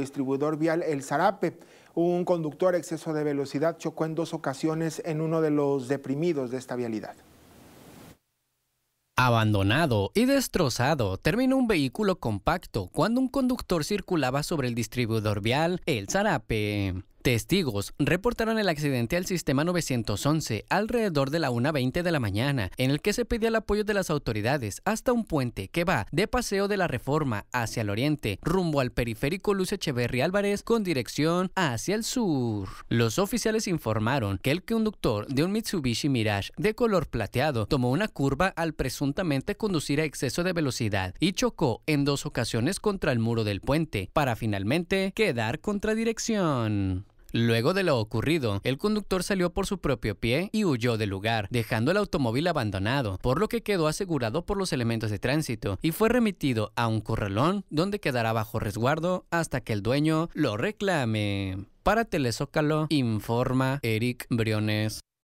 distribuidor vial El Zarape. Un conductor exceso de velocidad chocó en dos ocasiones en uno de los deprimidos de esta vialidad. Abandonado y destrozado, terminó un vehículo compacto cuando un conductor circulaba sobre el distribuidor vial El Zarape. Testigos reportaron el accidente al sistema 911 alrededor de la 1.20 de la mañana, en el que se pedía el apoyo de las autoridades hasta un puente que va de Paseo de la Reforma hacia el oriente, rumbo al periférico Luz Echeverry Álvarez con dirección hacia el sur. Los oficiales informaron que el conductor de un Mitsubishi Mirage de color plateado tomó una curva al presuntamente conducir a exceso de velocidad y chocó en dos ocasiones contra el muro del puente, para finalmente quedar contra dirección. Luego de lo ocurrido, el conductor salió por su propio pie y huyó del lugar, dejando el automóvil abandonado, por lo que quedó asegurado por los elementos de tránsito y fue remitido a un corralón donde quedará bajo resguardo hasta que el dueño lo reclame. Para Telezócalo informa Eric Briones.